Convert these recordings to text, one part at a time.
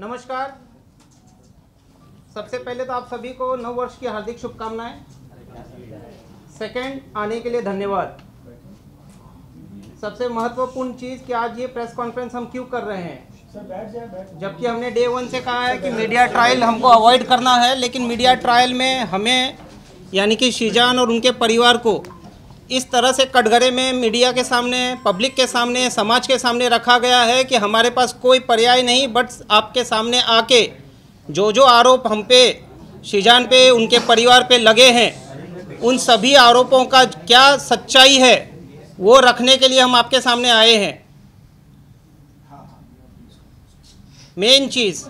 नमस्कार सबसे पहले तो आप सभी को नव वर्ष की हार्दिक शुभकामनाएं सेकंड आने के लिए धन्यवाद सबसे महत्वपूर्ण चीज़ कि आज ये प्रेस कॉन्फ्रेंस हम क्यों कर रहे हैं जबकि हमने डे वन से कहा है कि मीडिया ट्रायल हमको अवॉइड करना है लेकिन मीडिया ट्रायल में हमें यानी कि शीजान और उनके परिवार को इस तरह से कटघरे में मीडिया के सामने पब्लिक के सामने समाज के सामने रखा गया है कि हमारे पास कोई पर्याय नहीं बट आपके सामने आके जो जो आरोप हम पे शिजान पे उनके परिवार पे लगे हैं उन सभी आरोपों का क्या सच्चाई है वो रखने के लिए हम आपके सामने आए हैं मेन चीज़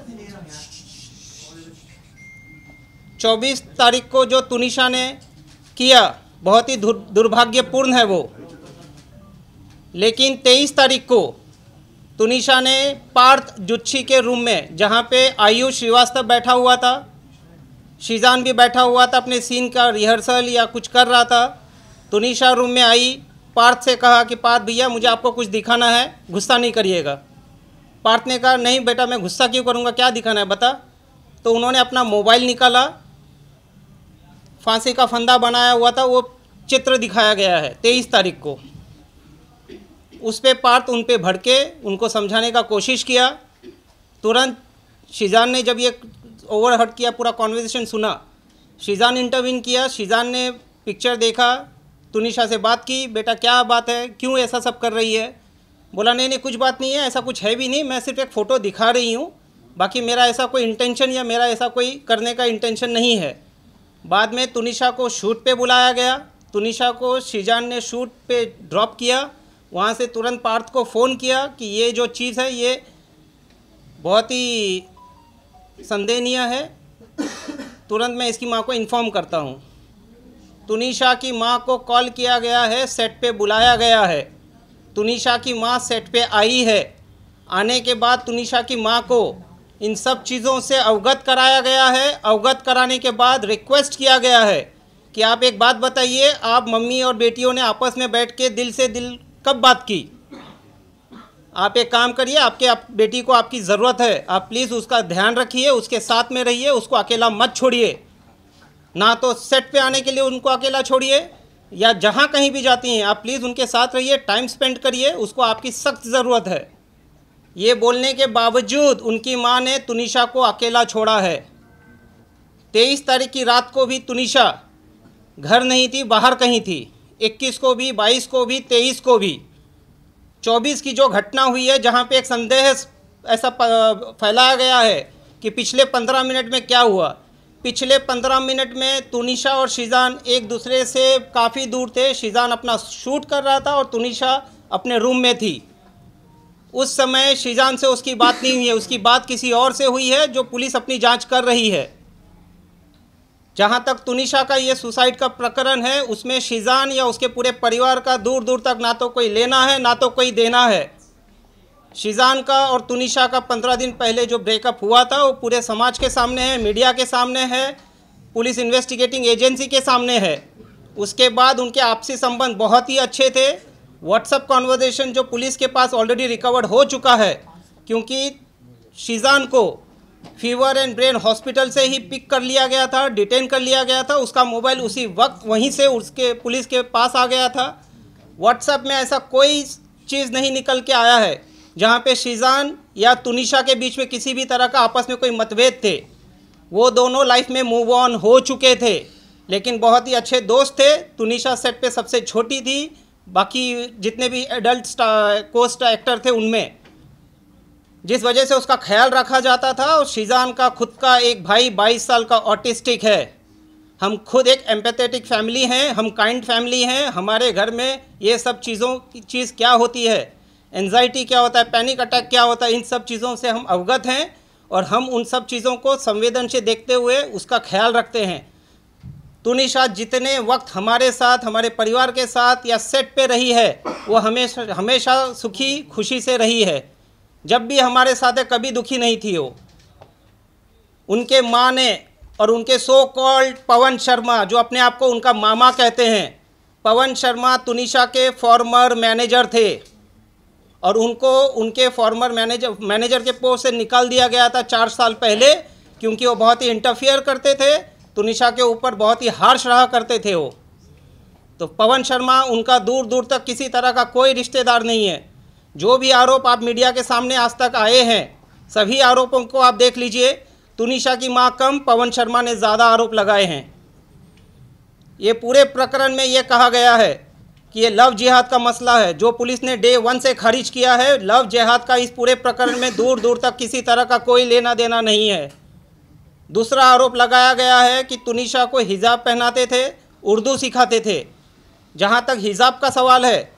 चौबीस तारीख को जो तुनिशा ने किया बहुत ही दुर्भाग्यपूर्ण है वो लेकिन 23 तारीख को तुनिशा ने पार्थ जुच्छी के रूम में जहाँ पे आयु श्रीवास्तव बैठा हुआ था शीजान भी बैठा हुआ था अपने सीन का रिहर्सल या कुछ कर रहा था तुनिशा रूम में आई पार्थ से कहा कि पार्थ भैया मुझे आपको कुछ दिखाना है गुस्सा नहीं करिएगा पार्थ ने कहा नहीं बेटा मैं गुस्सा क्यों करूँगा क्या दिखाना है बता तो उन्होंने अपना मोबाइल निकाला फांसी का फंदा बनाया हुआ था वो चित्र दिखाया गया है तेईस तारीख को उस पर पार्थ उन पर भड़के उनको समझाने का कोशिश किया तुरंत शिजान ने जब ये ओवरहट किया पूरा कॉन्वर्जेशन सुना शिजान इंटरव्यून किया शिजान ने पिक्चर देखा तुनिशा से बात की बेटा क्या बात है क्यों ऐसा सब कर रही है बोला नहीं नहीं कुछ बात नहीं है ऐसा कुछ है भी नहीं मैं सिर्फ एक फ़ोटो दिखा रही हूँ बाकी मेरा ऐसा कोई इंटेंशन या मेरा ऐसा कोई करने का इंटेंशन नहीं है बाद में तुनिशा को शूट पे बुलाया गया तुनिशा को शिजान ने शूट पे ड्रॉप किया वहाँ से तुरंत पार्थ को फ़ोन किया कि ये जो चीज़ है ये बहुत ही संदेहनीय है तुरंत मैं इसकी माँ को इन्फॉर्म करता हूँ तुनिशा की माँ को कॉल किया गया है सेट पे बुलाया गया है तुनिशा की माँ सेट पे आई है आने के बाद तुनिशा की माँ को इन सब चीज़ों से अवगत कराया गया है अवगत कराने के बाद रिक्वेस्ट किया गया है कि आप एक बात बताइए आप मम्मी और बेटियों ने आपस में बैठ के दिल से दिल कब बात की आप एक काम करिए आपके आप बेटी को आपकी ज़रूरत है आप प्लीज़ उसका ध्यान रखिए उसके साथ में रहिए उसको अकेला मत छोड़िए ना तो सेट पे आने के लिए उनको अकेला छोड़िए या जहाँ कहीं भी जाती हैं आप प्लीज़ उनके साथ रहिए टाइम स्पेंड करिए उसको आपकी सख्त ज़रूरत है ये बोलने के बावजूद उनकी मां ने तुनिशा को अकेला छोड़ा है तेईस तारीख की रात को भी तुनिशा घर नहीं थी बाहर कहीं थी इक्कीस को भी बाईस को भी तेईस को भी चौबीस की जो घटना हुई है जहाँ पे एक संदेह ऐसा फैलाया गया है कि पिछले पंद्रह मिनट में क्या हुआ पिछले पंद्रह मिनट में तुनिशा और शिजान एक दूसरे से काफ़ी दूर थे शिजान अपना शूट कर रहा था और तुनिशा अपने रूम में थी उस समय श्रीजान से उसकी बात नहीं हुई है उसकी बात किसी और से हुई है जो पुलिस अपनी जांच कर रही है जहां तक तुनिशा का ये सुसाइड का प्रकरण है उसमें शिजान या उसके पूरे परिवार का दूर दूर तक ना तो कोई लेना है ना तो कोई देना है शिजान का और तुनिशा का पंद्रह दिन पहले जो ब्रेकअप हुआ था वो पूरे समाज के सामने है मीडिया के सामने है पुलिस इन्वेस्टिगेटिंग एजेंसी के सामने है उसके बाद उनके आपसी संबंध बहुत ही अच्छे थे व्हाट्सअप कॉन्वर्जेशन जो पुलिस के पास ऑलरेडी रिकवर्ड हो चुका है क्योंकि शीजान को फीवर एंड ब्रेन हॉस्पिटल से ही पिक कर लिया गया था डिटेन कर लिया गया था उसका मोबाइल उसी वक्त वहीं से उसके पुलिस के पास आ गया था व्हाट्सएप में ऐसा कोई चीज़ नहीं निकल के आया है जहाँ पे शीजान या तुनिशा के बीच में किसी भी तरह का आपस में कोई मतभेद थे वो दोनों लाइफ में मूव ऑन हो चुके थे लेकिन बहुत ही अच्छे दोस्त थे तुनिशा सेट पर सबसे छोटी थी बाकी जितने भी एडल्ट कोस्ट एक्टर थे उनमें जिस वजह से उसका ख्याल रखा जाता था और शीजान का खुद का एक भाई 22 साल का ऑटिस्टिक है हम खुद एक एम्पैथेटिक फैमिली हैं हम काइंड फैमिली हैं हमारे घर में ये सब चीज़ों की चीज़ क्या होती है एनजाइटी क्या होता है पैनिक अटैक क्या होता है इन सब चीज़ों से हम अवगत हैं और हम उन सब चीज़ों को संवेदन से देखते हुए उसका ख्याल रखते हैं तूनी शाह जितने वक्त हमारे साथ हमारे परिवार के साथ या सेट पे रही है वो हमेशा हमेशा सुखी खुशी से रही है जब भी हमारे साथ है कभी दुखी नहीं थी वो उनके माँ ने और उनके सो कॉल्ड पवन शर्मा जो अपने आप को उनका मामा कहते हैं पवन शर्मा तुनिशा के फॉर्मर मैनेजर थे और उनको उनके फॉर्मर मैनेजर मैनेजर के पोस्ट से निकाल दिया गया था चार साल पहले क्योंकि वो बहुत ही इंटरफियर करते थे तुनिशा तो के ऊपर बहुत ही हार्श रहा करते थे वो तो पवन शर्मा उनका दूर दूर तक किसी तरह का कोई रिश्तेदार नहीं है जो भी आरोप आप मीडिया के सामने आज तक आए हैं सभी आरोपों को आप देख लीजिए तुनिशा तो की माँ कम पवन शर्मा ने ज़्यादा आरोप लगाए हैं ये पूरे प्रकरण में ये कहा गया है कि ये लव जिहाद का मसला है जो पुलिस ने डे वन से खारिज किया है लव जिहाद का इस पूरे प्रकरण में दूर दूर तक किसी तरह का कोई लेना देना नहीं है दूसरा आरोप लगाया गया है कि तुनिशा को हिजाब पहनाते थे उर्दू सिखाते थे जहाँ तक हिजाब का सवाल है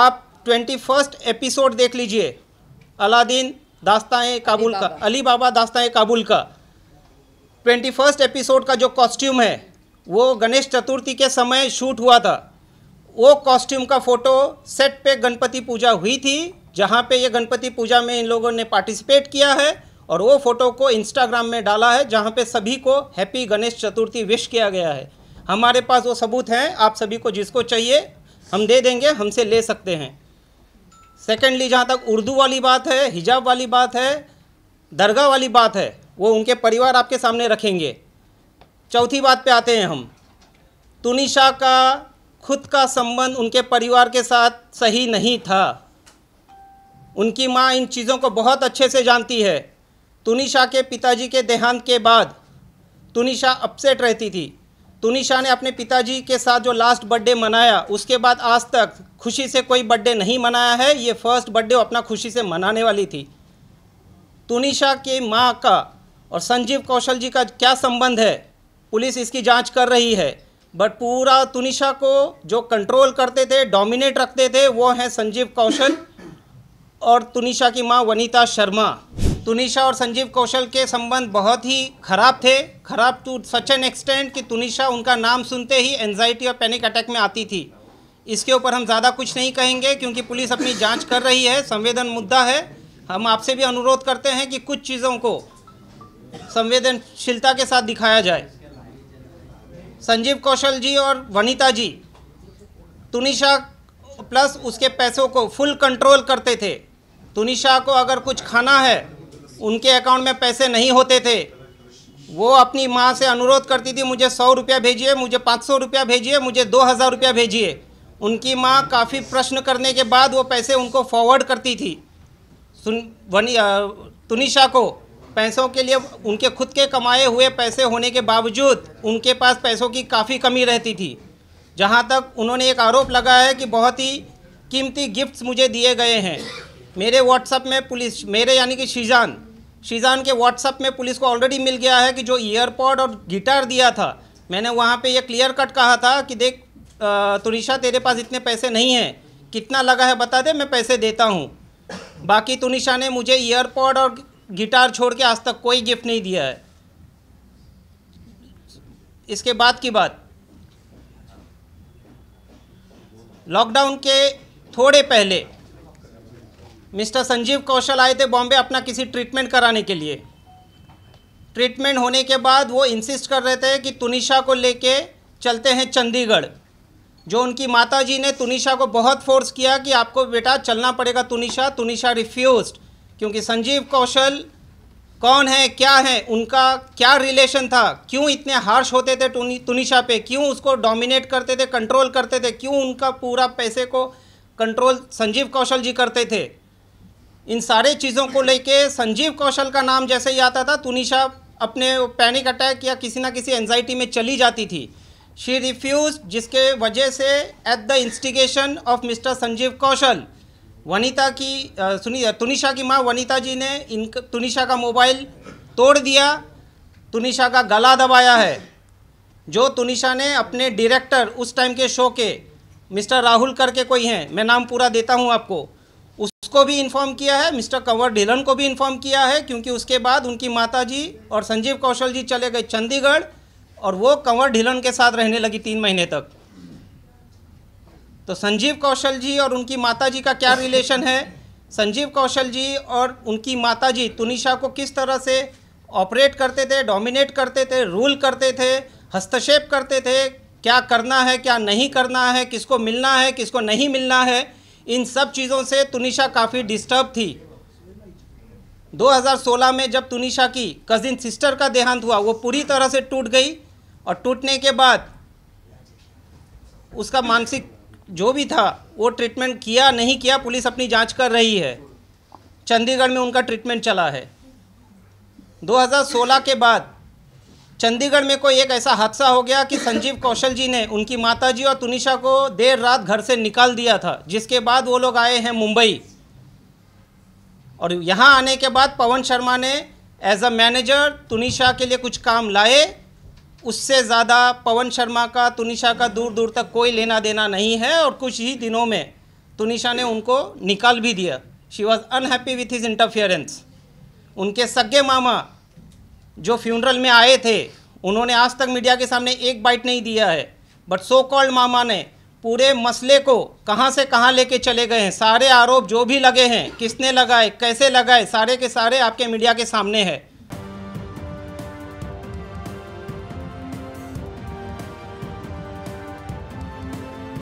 आप ट्वेंटी फर्स्ट एपिसोड देख लीजिए अलादीन दास्ताएँ काबुल का अली बाबा दास्ताएँ काबुल का ट्वेंटी फर्स्ट एपिसोड का जो कॉस्ट्यूम है वो गणेश चतुर्थी के समय शूट हुआ था वो कॉस्ट्यूम का फ़ोटो सेट पे गणपति पूजा हुई थी जहाँ पे ये गणपति पूजा में इन लोगों ने पार्टिसिपेट किया है और वो फ़ोटो को इंस्टाग्राम में डाला है जहाँ पे सभी को हैप्पी गणेश चतुर्थी विश किया गया है हमारे पास वो सबूत हैं आप सभी को जिसको चाहिए हम दे देंगे हमसे ले सकते हैं सेकेंडली जहाँ तक उर्दू वाली बात है हिजाब वाली बात है दरगाह वाली बात है वो उनके परिवार आपके सामने रखेंगे चौथी बात पे आते हैं हम तुनिशा का खुद का संबंध उनके परिवार के साथ सही नहीं था उनकी माँ इन चीज़ों को बहुत अच्छे से जानती है तुनिशा के पिताजी के देहांत के बाद तुनिशा अपसेट रहती थी तुनिशा ने अपने पिताजी के साथ जो लास्ट बर्थडे मनाया उसके बाद आज तक खुशी से कोई बर्थडे नहीं मनाया है ये फर्स्ट बर्थडे अपना खुशी से मनाने वाली थी तुनिशा की माँ का और संजीव कौशल जी का क्या संबंध है पुलिस इसकी जांच कर रही है बट पूरा तुनिशा को जो कंट्रोल करते थे डोमिनेट रखते थे वो हैं संजीव कौशल और तुनिशा की माँ वनीता शर्मा तुनिशा और संजीव कौशल के संबंध बहुत ही खराब थे खराब टू सच एन एक्सटेंट कि तुनिशा उनका नाम सुनते ही एनजाइटी और पैनिक अटैक में आती थी इसके ऊपर हम ज़्यादा कुछ नहीं कहेंगे क्योंकि पुलिस अपनी जांच कर रही है संवेदन मुद्दा है हम आपसे भी अनुरोध करते हैं कि कुछ चीज़ों को संवेदनशीलता के साथ दिखाया जाए संजीव कौशल जी और वनिता जी तुनिशा प्लस उसके पैसों को फुल कंट्रोल करते थे तुनिशा को अगर कुछ खाना है उनके अकाउंट में पैसे नहीं होते थे वो अपनी माँ से अनुरोध करती थी मुझे सौ रुपया भेजिए मुझे पाँच सौ रुपया भेजिए मुझे दो हज़ार रुपया भेजिए उनकी माँ काफ़ी प्रश्न करने के बाद वो पैसे उनको फॉरवर्ड करती थी सुन वनी तुनिशा को पैसों के लिए उनके खुद के कमाए हुए पैसे होने के बावजूद उनके पास पैसों की काफ़ी कमी रहती थी जहाँ तक उन्होंने एक आरोप लगाया है कि बहुत ही कीमती गिफ्ट्स मुझे दिए गए हैं मेरे व्हाट्सअप में पुलिस मेरे यानी कि शीजान शीजान के व्हाट्सअप में पुलिस को ऑलरेडी मिल गया है कि जो ईयरपॉड और गिटार दिया था मैंने वहाँ पे ये क्लियर कट कहा था कि देख तुनिशा तेरे पास इतने पैसे नहीं हैं कितना लगा है बता दे मैं पैसे देता हूँ बाकी तुनिशा ने मुझे ईयरपॉड और गिटार छोड़ के आज तक कोई गिफ्ट नहीं दिया है इसके बाद की बात लॉकडाउन के थोड़े पहले मिस्टर संजीव कौशल आए थे बॉम्बे अपना किसी ट्रीटमेंट कराने के लिए ट्रीटमेंट होने के बाद वो इंसिस्ट कर रहे थे कि तुनिशा को लेके चलते हैं चंडीगढ़ जो उनकी माता जी ने तुनिशा को बहुत फोर्स किया कि आपको बेटा चलना पड़ेगा तुनिशा तुनिशा रिफ्यूज क्योंकि संजीव कौशल कौन है क्या है उनका क्या रिलेशन था क्यों इतने हार्श होते थे तुनिशा पे क्यों उसको डोमिनेट करते थे कंट्रोल करते थे क्यों उनका पूरा पैसे को कंट्रोल संजीव कौशल जी करते थे इन सारे चीज़ों को लेके संजीव कौशल का नाम जैसे ही आता था तुनिशा अपने पैनिक अटैक या किसी ना किसी एनजाइटी में चली जाती थी शी रिफ्यूज जिसके वजह से at the instigation of mister Sanjeev Kaushal Vanita की सुनी तुनिशा की माँ वनीता जी ने इन तुनिशा का मोबाइल तोड़ दिया तुनिशा का गला दबाया है जो तुनिशा ने अपने डायरेक्टर उस टाइम के शो के मिस्टर राहुल करके कोई हैं मैं नाम पूरा देता हूँ आपको उसको भी इन्फॉर्म किया है मिस्टर कंवर ढिलन को भी इन्फॉर्म किया है क्योंकि उसके बाद उनकी माता जी और संजीव कौशल जी चले गए चंडीगढ़ और वो कंवर ढिलन के साथ रहने लगी तीन महीने तक तो संजीव कौशल जी और उनकी माता जी का क्या रिलेशन है संजीव कौशल जी और उनकी माता जी तुनिशा को किस तरह से ऑपरेट करते थे डोमिनेट करते थे रूल करते थे हस्तक्षेप करते थे क्या करना है क्या नहीं करना है किसको मिलना है किसको नहीं मिलना है इन सब चीज़ों से तुनिशा काफ़ी डिस्टर्ब थी 2016 में जब तुनिशा की कज़िन सिस्टर का देहांत हुआ वो पूरी तरह से टूट गई और टूटने के बाद उसका मानसिक जो भी था वो ट्रीटमेंट किया नहीं किया पुलिस अपनी जांच कर रही है चंडीगढ़ में उनका ट्रीटमेंट चला है 2016 के बाद चंडीगढ़ में कोई एक ऐसा हादसा हो गया कि संजीव कौशल जी ने उनकी माताजी और तुनिशा को देर रात घर से निकाल दिया था जिसके बाद वो लोग आए हैं मुंबई और यहाँ आने के बाद पवन शर्मा ने एज अ मैनेजर तुनिशा के लिए कुछ काम लाए उससे ज़्यादा पवन शर्मा का तुनिशा का दूर दूर तक कोई लेना देना नहीं है और कुछ ही दिनों में तुनिशा ने उनको निकाल भी दिया she was unhappy with his interference उनके सगे मामा जो फ्यूनरल में आए थे उन्होंने आज तक मीडिया के सामने एक बाइट नहीं दिया है बट सो कॉल्ड मामा ने पूरे मसले को कहां से कहां लेके चले गए हैं सारे आरोप जो भी लगे हैं किसने लगाए कैसे लगाए सारे के सारे आपके मीडिया के सामने है